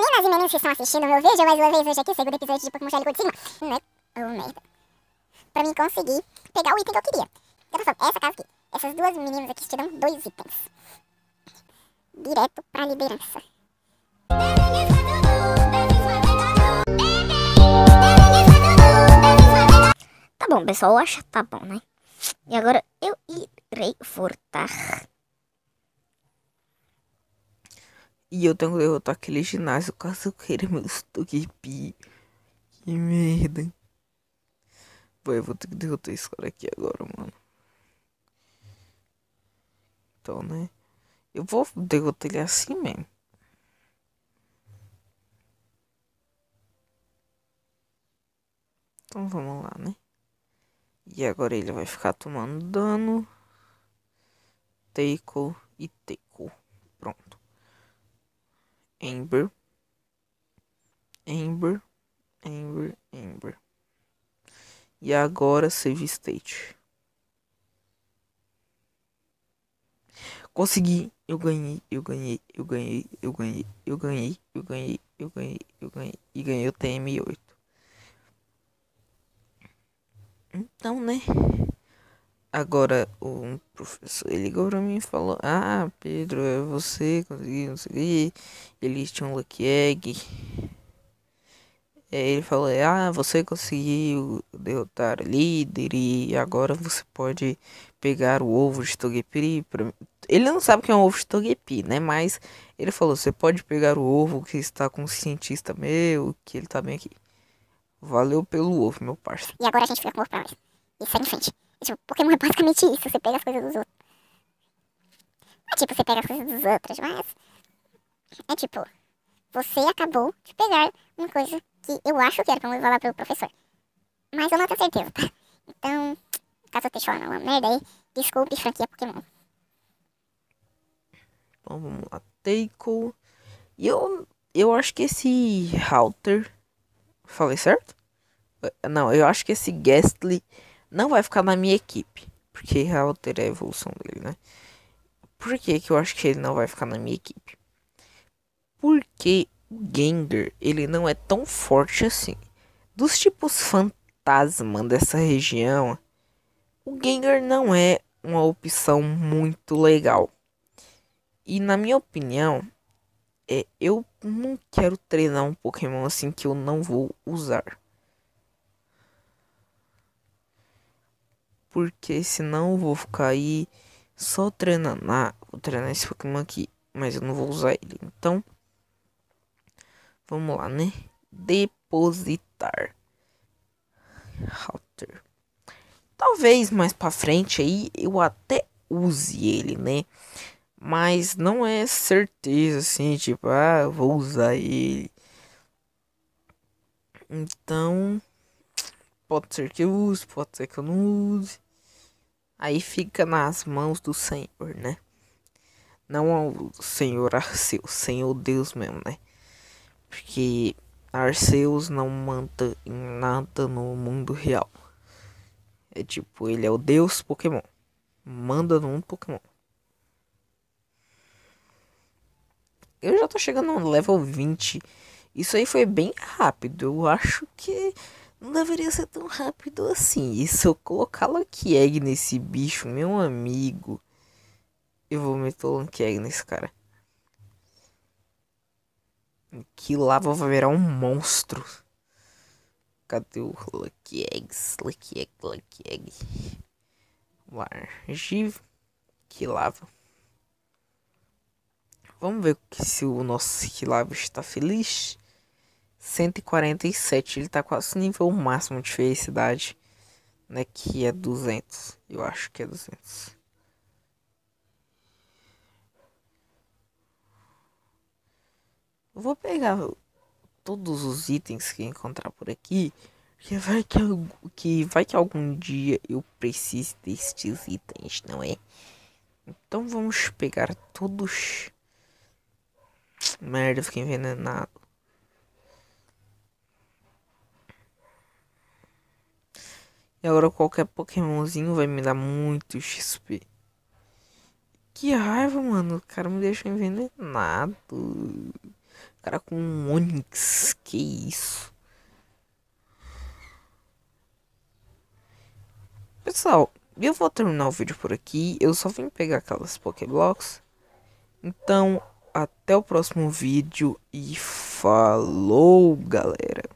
meninas e meninos que estão assistindo, o meu vídeo mais uma vez hoje aqui, segundo episódio de Pokémon Shiny Sigma, né? Oh, merda. Pra mim conseguir pegar o item que eu queria. Então, essa casa aqui. Essas duas meninas aqui te dão dois itens. Direto pra liderança. Tá bom, pessoal, acho que tá bom, né? E agora eu irei furtar E eu tenho que derrotar aquele ginásio caso eu queira meu Togepi. Que merda. Pô, eu vou ter que derrotar esse cara aqui agora, mano. Então, né? Eu vou derrotar ele assim mesmo. Então vamos lá, né? E agora ele vai ficar tomando dano. Teiko e Teiko. Amber. Amber. Amber. Amber. E agora save state. Consegui. Eu ganhei, eu ganhei, eu ganhei, eu ganhei, eu ganhei, eu ganhei, eu ganhei, eu ganhei. E ganhei o TM8. Então, né? Agora, um professor, ele ligou pra mim e falou, ah, Pedro, é você, conseguiu consegui. Ele tinha um lucky egg. Ele falou, ah, você conseguiu derrotar o líder e agora você pode pegar o ovo de Togepi. Ele não sabe que é um ovo de Togepi, né? Mas ele falou, você pode pegar o ovo que está com um cientista meu, que ele tá bem aqui. Valeu pelo ovo, meu parceiro. E agora a gente fica com o ovo pra nós. E segue em frente. Tipo, Pokémon é basicamente isso. Você pega as coisas dos outros. Não é tipo, você pega as coisas dos outros, mas. É tipo, você acabou de pegar uma coisa que eu acho que era pra eu falar pro professor. Mas eu não tenho certeza, tá? Então, caso eu esteja falando uma merda aí, desculpe, franquia Pokémon. Bom, vamos lá. Teiko. E eu, eu acho que esse Halter. Falei certo? Não, eu acho que esse Ghastly não vai ficar na minha equipe. Porque altera é a evolução dele, né? Por que, que eu acho que ele não vai ficar na minha equipe? Porque o Gengar, ele não é tão forte assim. Dos tipos fantasma dessa região, o Gengar não é uma opção muito legal. E na minha opinião, é, eu não quero treinar um Pokémon assim que eu não vou usar. Porque senão eu vou ficar aí só treinando. na ah, vou treinar esse Pokémon aqui. Mas eu não vou usar ele. Então. Vamos lá, né? Depositar. Halter. Talvez mais pra frente aí eu até use ele, né? Mas não é certeza assim, tipo, ah, vou usar ele. Então, Pode ser que eu use, pode ser que eu não use. Aí fica nas mãos do Senhor, né? Não ao Senhor Arceus, Senhor Deus mesmo, né? Porque Arceus não manda em nada no mundo real. É tipo, ele é o Deus Pokémon. Manda no mundo Pokémon. Eu já tô chegando no level 20. Isso aí foi bem rápido. Eu acho que não deveria ser tão rápido assim. E se eu colocar Lucky Egg nesse bicho, meu amigo. Eu vou meter o Lucky Egg nesse cara. Que lava vai virar um monstro. Cadê o Lucky Eggs? Lucky Egg, Lucky Egg. Largive. Que lava. Vamos ver se o nosso que lava está feliz. 147. Ele tá quase nível máximo de felicidade. Né, que é 200. Eu acho que é 200. vou pegar todos os itens que encontrar por aqui. Que vai que, que vai que algum dia eu precise destes itens, não é? Então vamos pegar todos. Merda, eu fiquei envenenado. E agora qualquer Pokémonzinho vai me dar muito XP. Que raiva, mano. O cara me deixou envenenado. O cara com um Onix. Que isso. Pessoal, eu vou terminar o vídeo por aqui. Eu só vim pegar aquelas Pokéblocks. Então, até o próximo vídeo e falou, galera.